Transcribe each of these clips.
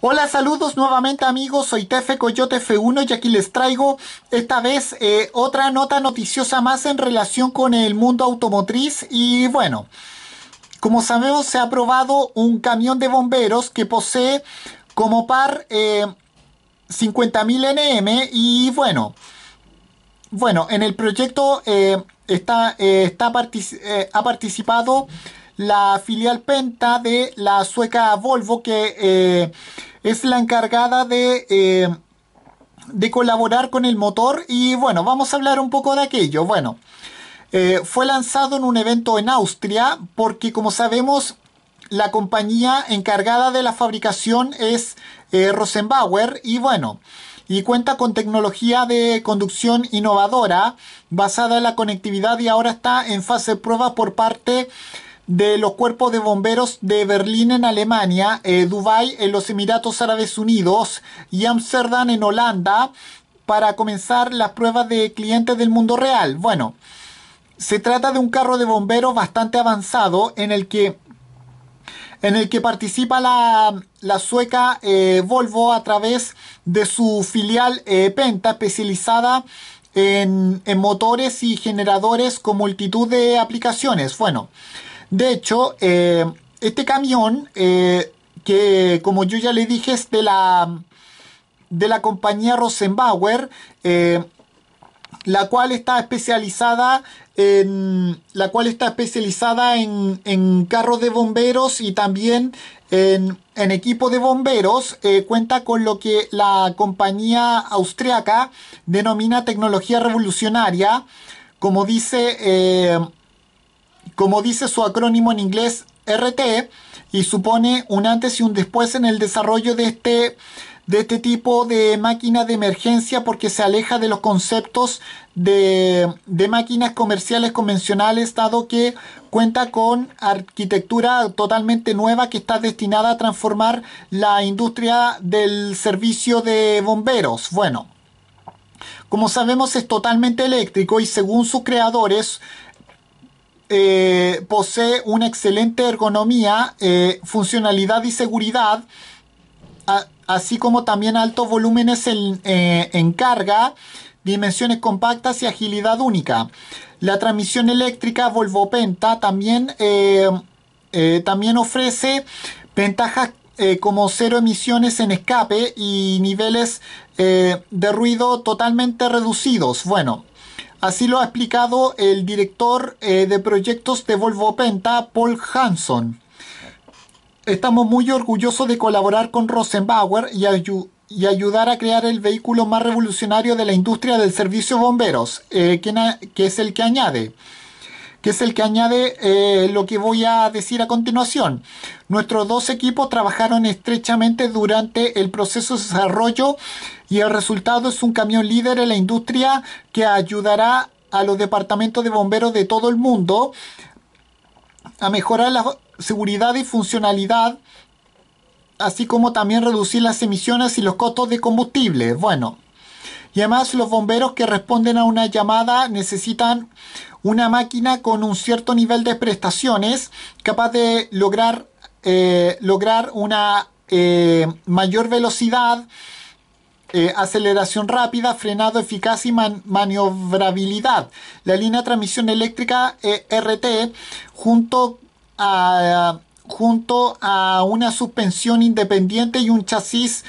Hola, saludos nuevamente amigos, soy Tefe Coyote F1 y aquí les traigo esta vez eh, otra nota noticiosa más en relación con el mundo automotriz y bueno, como sabemos se ha aprobado un camión de bomberos que posee como par 50.000 eh, NM y bueno, bueno, en el proyecto eh, está, está ha participado la filial Penta de la sueca Volvo, que eh, es la encargada de... Eh, de colaborar con el motor y bueno, vamos a hablar un poco de aquello. Bueno, eh, fue lanzado en un evento en Austria porque como sabemos la compañía encargada de la fabricación es Rosenbauer y bueno, y cuenta con tecnología de conducción innovadora basada en la conectividad y ahora está en fase de prueba por parte de los cuerpos de bomberos de Berlín en Alemania, eh, Dubái en los Emiratos Árabes Unidos y Ámsterdam en Holanda para comenzar las pruebas de clientes del mundo real. Bueno, se trata de un carro de bomberos bastante avanzado en el que, en el que participa la, sueca eh, Volvo a través de su filial eh, Penta especializada en, en motores y generadores con multitud de aplicaciones. Bueno, de hecho, eh, este camión, eh, que como yo ya le dije, es de la, de la compañía Rosenbauer, eh, la cual está especializada en la cual está especializada en, carros de bomberos y también en, equipo de bomberos cuenta con lo que la compañía austriaca denomina tecnología revolucionaria como dice como dice su acrónimo en inglés RT, y supone un antes y un después en el desarrollo de este, de este tipo de máquina de emergencia porque se aleja de los conceptos de, de máquinas comerciales convencionales, dado que cuenta con arquitectura totalmente nueva que está destinada a transformar la industria del servicio de bomberos. Bueno. Como sabemos es totalmente eléctrico y según sus creadores, eh, posee una excelente ergonomía, eh, funcionalidad y seguridad, así como también altos volúmenes eh, en, carga, dimensiones compactas y agilidad única. La transmisión eléctrica Volvo Penta también, también ofrece ventajas como cero emisiones en escape y niveles de ruido totalmente reducidos. Bueno, Así lo ha explicado el director eh, de proyectos de Volvo Penta, Paul Hanson. Estamos muy orgullosos de colaborar con Rosenbauer y, ayudar a crear el vehículo más revolucionario de la industria del servicio bomberos, eh, que es el que añade que es el que añade eh, lo que voy a decir a continuación. Nuestros dos equipos trabajaron estrechamente durante el proceso de desarrollo y el resultado es un camión líder en la industria que ayudará a los departamentos de bomberos de todo el mundo a mejorar la seguridad y funcionalidad, así como también reducir las emisiones y los costos de combustible. Bueno, y además los bomberos que responden a una llamada necesitan una máquina con un cierto nivel de prestaciones capaz de lograr, eh, lograr una eh, mayor velocidad, eh, aceleración rápida, frenado eficaz y maniobrabilidad. La línea de transmisión eléctrica RT junto a, junto a una suspensión independiente y un chasis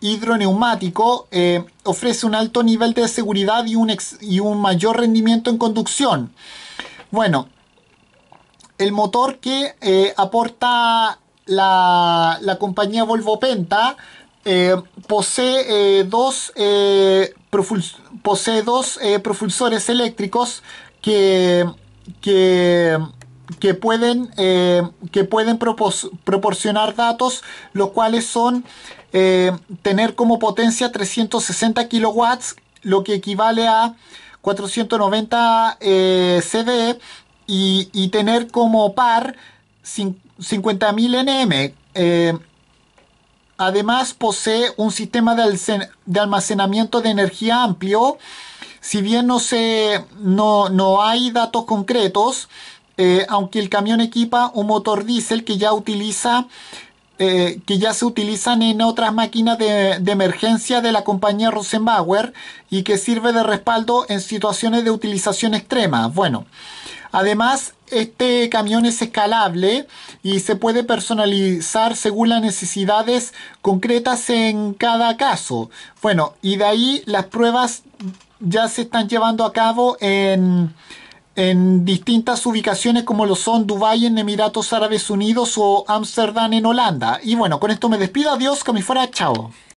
hidroneumático eh, ofrece un alto nivel de seguridad y un, y un mayor rendimiento en conducción. Bueno, el motor que eh, aporta la, compañía Volvo Penta eh, posee, dos, posee, dos, propulsores eléctricos que, que que pueden, eh, que pueden proporcionar datos, los cuales son eh, tener como potencia 360 kilowatts, lo que equivale a 490 eh, CD, y, y, tener como par 50.000 NM. además posee un sistema de almacenamiento de energía amplio, si bien no, se, no, no hay datos concretos, eh, aunque el camión equipa un motor diésel que ya utiliza eh, que ya se utilizan en otras máquinas de, de, emergencia de la compañía Rosenbauer y que sirve de respaldo en situaciones de utilización extrema. Bueno, además este camión es escalable y se puede personalizar según las necesidades concretas en cada caso. Bueno, y de ahí las pruebas ya se están llevando a cabo en en distintas ubicaciones como lo son Dubái en Emiratos Árabes Unidos o Ámsterdam en Holanda. Y bueno, con esto me despido, adiós, que me fuera, chao.